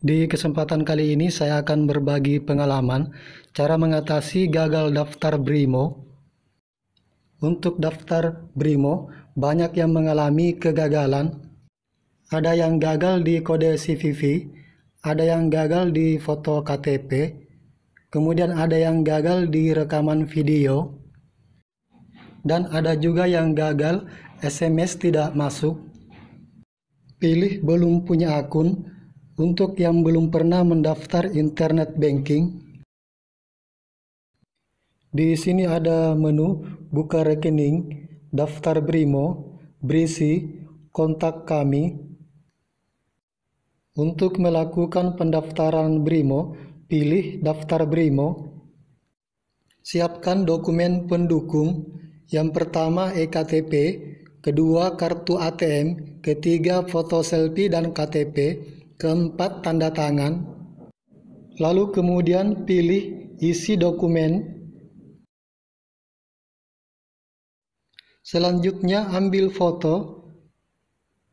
Di kesempatan kali ini saya akan berbagi pengalaman cara mengatasi gagal daftar BRIMO. Untuk daftar BRIMO, banyak yang mengalami kegagalan. Ada yang gagal di kode CVV, ada yang gagal di foto KTP, kemudian ada yang gagal di rekaman video, dan ada juga yang gagal SMS tidak masuk. Pilih belum punya akun, untuk yang belum pernah mendaftar internet banking, di sini ada menu buka rekening, daftar Brimo, berisi, kontak kami. Untuk melakukan pendaftaran Brimo, pilih daftar Brimo. Siapkan dokumen pendukung, yang pertama ektp, kedua kartu ATM, ketiga foto selfie dan KTP, Keempat, tanda tangan. Lalu kemudian pilih isi dokumen. Selanjutnya ambil foto.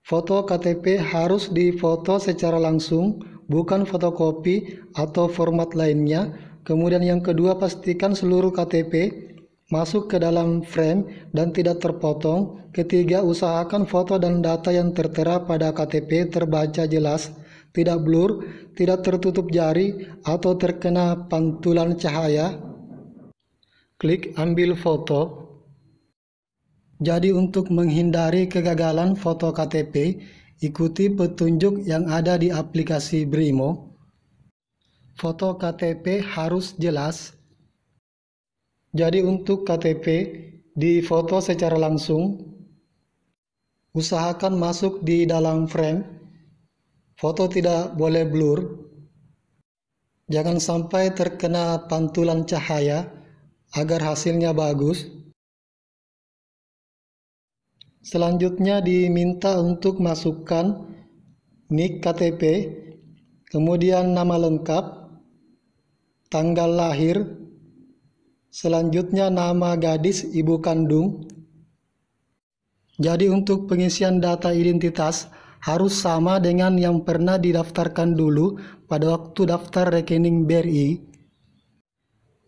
Foto KTP harus difoto secara langsung, bukan fotokopi atau format lainnya. Kemudian yang kedua pastikan seluruh KTP masuk ke dalam frame dan tidak terpotong. Ketiga, usahakan foto dan data yang tertera pada KTP terbaca jelas tidak blur, tidak tertutup jari atau terkena pantulan cahaya. Klik ambil foto. Jadi untuk menghindari kegagalan foto KTP, ikuti petunjuk yang ada di aplikasi Brimo. Foto KTP harus jelas. Jadi untuk KTP, di foto secara langsung. Usahakan masuk di dalam frame Foto tidak boleh blur. Jangan sampai terkena pantulan cahaya agar hasilnya bagus. Selanjutnya diminta untuk masukkan nik KTP, kemudian nama lengkap, tanggal lahir, selanjutnya nama gadis ibu kandung. Jadi untuk pengisian data identitas, harus sama dengan yang pernah didaftarkan dulu pada waktu daftar rekening BRI.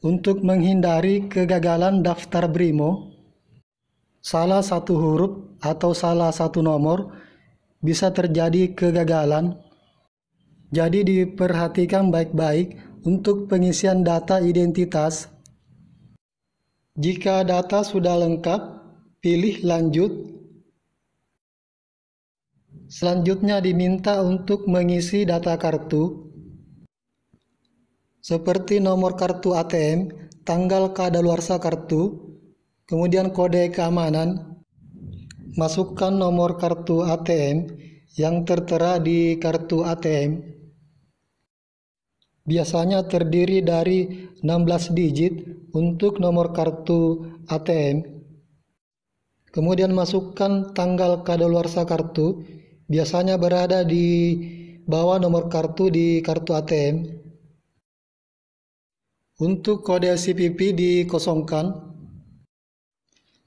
Untuk menghindari kegagalan daftar BRIMO, salah satu huruf atau salah satu nomor bisa terjadi kegagalan. Jadi diperhatikan baik-baik untuk pengisian data identitas. Jika data sudah lengkap, pilih lanjut Selanjutnya diminta untuk mengisi data kartu seperti nomor kartu ATM, tanggal kadaluarsa kartu, kemudian kode keamanan. Masukkan nomor kartu ATM yang tertera di kartu ATM. Biasanya terdiri dari 16 digit untuk nomor kartu ATM. Kemudian masukkan tanggal kadaluarsa kartu biasanya berada di bawah nomor kartu di kartu ATM. Untuk kode CPP dikosongkan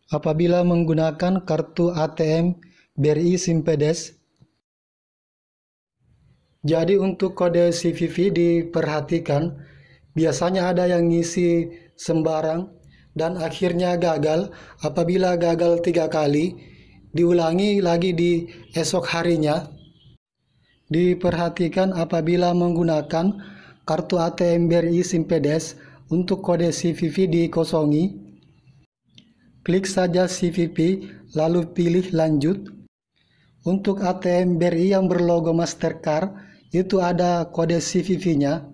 apabila menggunakan kartu ATM BRI Simpedes. Jadi untuk kode CVV diperhatikan, biasanya ada yang ngisi sembarang dan akhirnya gagal. Apabila gagal tiga kali, diulangi lagi di esok harinya. Diperhatikan apabila menggunakan kartu ATM BRI Simpedes untuk kode CVV dikosongi. Klik saja CVV, lalu pilih lanjut. Untuk ATM BRI yang berlogo Mastercard, itu ada kode CVV-nya.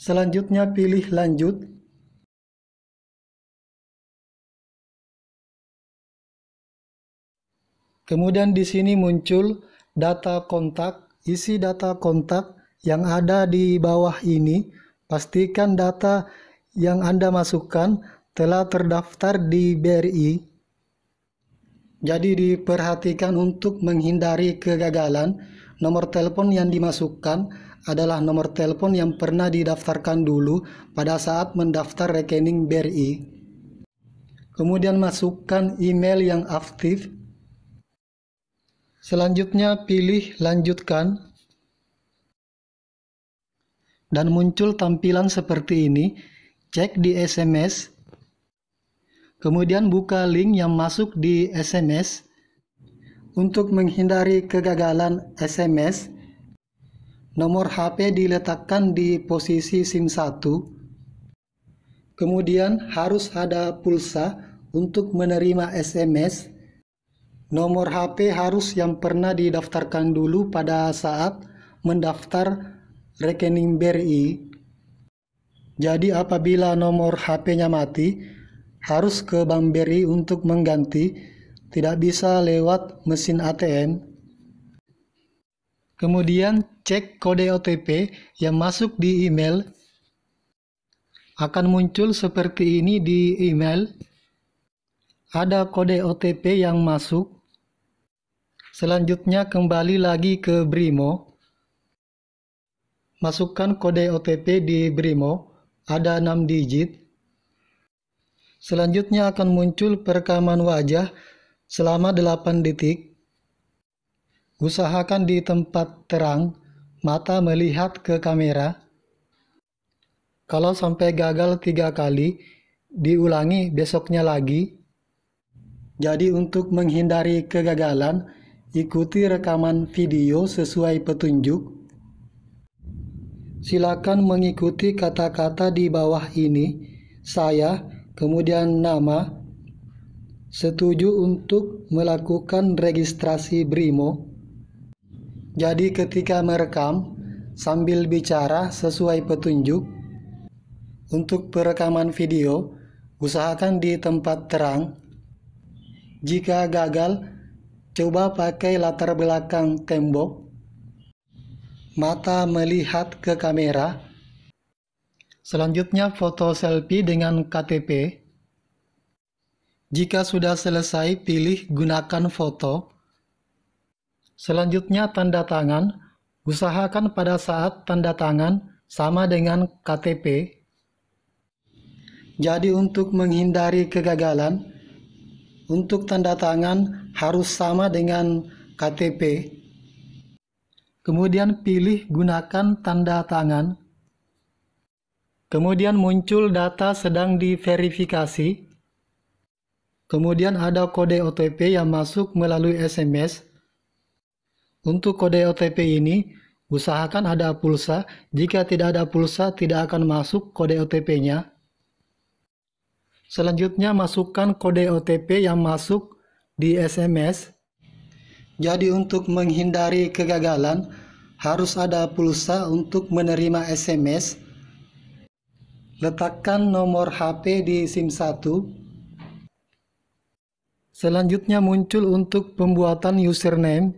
Selanjutnya pilih lanjut Kemudian di sini muncul data kontak, isi data kontak yang ada di bawah ini. Pastikan data yang Anda masukkan telah terdaftar di BRI. Jadi diperhatikan untuk menghindari kegagalan, nomor telepon yang dimasukkan adalah nomor telepon yang pernah didaftarkan dulu pada saat mendaftar rekening BRI. Kemudian masukkan email yang aktif Selanjutnya pilih lanjutkan dan muncul tampilan seperti ini. Cek di SMS. Kemudian buka link yang masuk di SMS. Untuk menghindari kegagalan SMS, nomor HP diletakkan di posisi SIM 1. Kemudian harus ada pulsa untuk menerima SMS. Nomor HP harus yang pernah didaftarkan dulu pada saat mendaftar rekening BRI. Jadi apabila nomor HP-nya mati, harus ke Bank BRI untuk mengganti, tidak bisa lewat mesin ATM. Kemudian cek kode OTP yang masuk di email akan muncul seperti ini di email. Ada kode OTP yang masuk Selanjutnya kembali lagi ke Brimo. Masukkan kode OTP di Brimo, ada 6 digit. Selanjutnya akan muncul perekaman wajah selama 8 detik. Usahakan di tempat terang, mata melihat ke kamera. Kalau sampai gagal tiga kali, diulangi besoknya lagi. Jadi untuk menghindari kegagalan, ikuti rekaman video sesuai petunjuk. Silakan mengikuti kata-kata di bawah ini. Saya, kemudian nama, setuju untuk melakukan registrasi BRIMO. Jadi ketika merekam, sambil bicara sesuai petunjuk, untuk perekaman video, usahakan di tempat terang. Jika gagal, Coba pakai latar belakang tembok. Mata melihat ke kamera. Selanjutnya foto selfie dengan KTP. Jika sudah selesai, pilih gunakan foto. Selanjutnya tanda tangan. Usahakan pada saat tanda tangan sama dengan KTP. Jadi untuk menghindari kegagalan, untuk tanda tangan harus sama dengan KTP. Kemudian pilih gunakan tanda tangan. Kemudian muncul data sedang diverifikasi. Kemudian ada kode OTP yang masuk melalui SMS. Untuk kode OTP ini, usahakan ada pulsa. Jika tidak ada pulsa, tidak akan masuk kode OTP-nya. Selanjutnya, masukkan kode OTP yang masuk di SMS. Jadi untuk menghindari kegagalan, harus ada pulsa untuk menerima SMS. Letakkan nomor HP di SIM 1. Selanjutnya muncul untuk pembuatan username.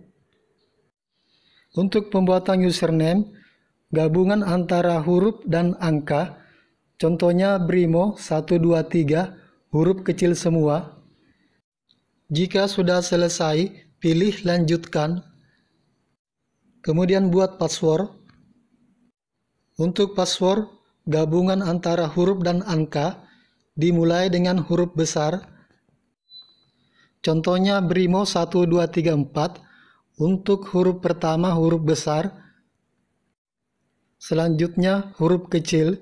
Untuk pembuatan username, gabungan antara huruf dan angka, contohnya Brimo 123, huruf kecil semua, jika sudah selesai, pilih lanjutkan. Kemudian buat password. Untuk password, gabungan antara huruf dan angka dimulai dengan huruf besar. Contohnya Brimo 1234 untuk huruf pertama huruf besar, selanjutnya huruf kecil.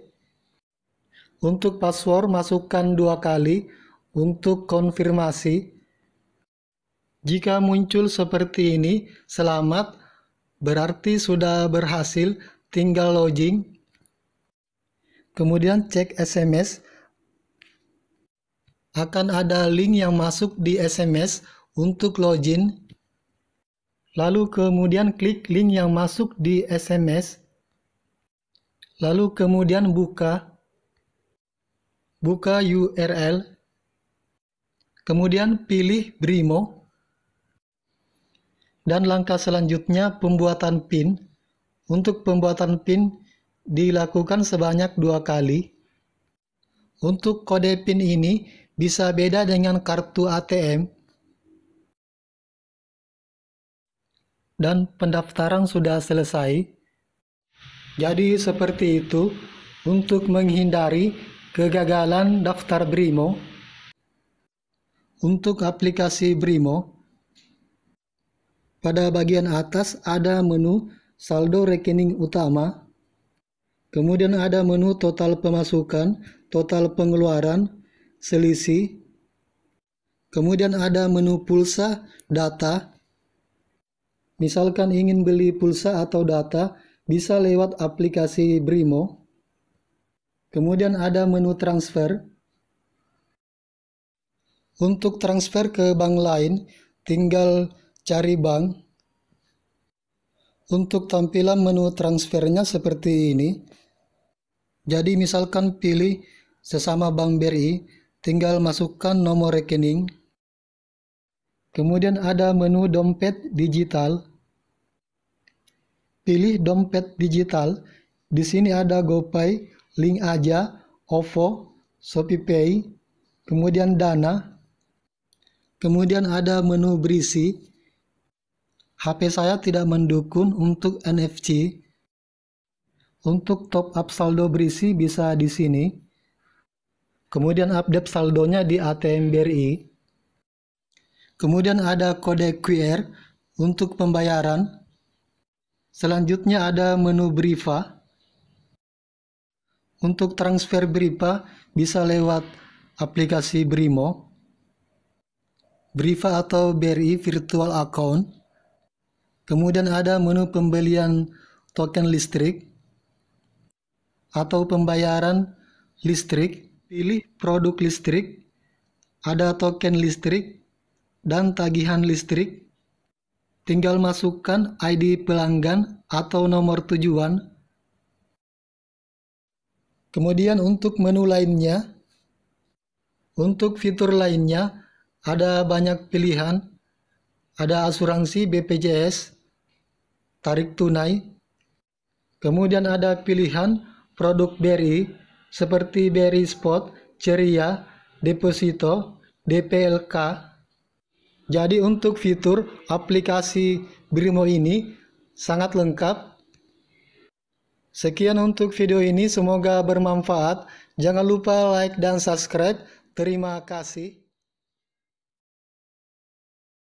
Untuk password masukkan dua kali untuk konfirmasi. Jika muncul seperti ini, selamat berarti sudah berhasil, tinggal login. Kemudian cek SMS. Akan ada link yang masuk di SMS untuk login. Lalu kemudian klik link yang masuk di SMS. Lalu kemudian buka. Buka URL. Kemudian pilih Brimo. Dan langkah selanjutnya pembuatan pin. Untuk pembuatan pin dilakukan sebanyak dua kali. Untuk kode pin ini bisa beda dengan kartu ATM. Dan pendaftaran sudah selesai. Jadi seperti itu untuk menghindari kegagalan daftar Brimo. Untuk aplikasi Brimo, pada bagian atas ada menu saldo rekening utama, kemudian ada menu total pemasukan, total pengeluaran, selisih, kemudian ada menu pulsa, data. Misalkan ingin beli pulsa atau data, bisa lewat aplikasi Brimo. Kemudian ada menu transfer. Untuk transfer ke bank lain, tinggal cari bank. Untuk tampilan menu transfernya seperti ini. Jadi misalkan pilih sesama bank BRI, tinggal masukkan nomor rekening. Kemudian ada menu dompet digital. Pilih dompet digital. Di sini ada GoPay, Link Aja, OVO, ShopeePay, kemudian Dana. Kemudian ada menu berisi HP saya tidak mendukung untuk NFC. Untuk top up saldo berisi bisa di sini. Kemudian update saldonya di ATM BRI. Kemudian ada kode QR untuk pembayaran. Selanjutnya ada menu Briva. Untuk transfer Briva bisa lewat aplikasi Brimo, Briva atau BRI Virtual Account. Kemudian ada menu pembelian token listrik atau pembayaran listrik. Pilih produk listrik, ada token listrik, dan tagihan listrik. Tinggal masukkan ID pelanggan atau nomor tujuan. Kemudian untuk menu lainnya, untuk fitur lainnya ada banyak pilihan, ada asuransi BPJS, tarik tunai. Kemudian ada pilihan produk BRI seperti BRI Spot, Ceria, Deposito, DPLK. Jadi untuk fitur aplikasi Brimo ini sangat lengkap. Sekian untuk video ini, semoga bermanfaat. Jangan lupa like dan subscribe. Terima kasih.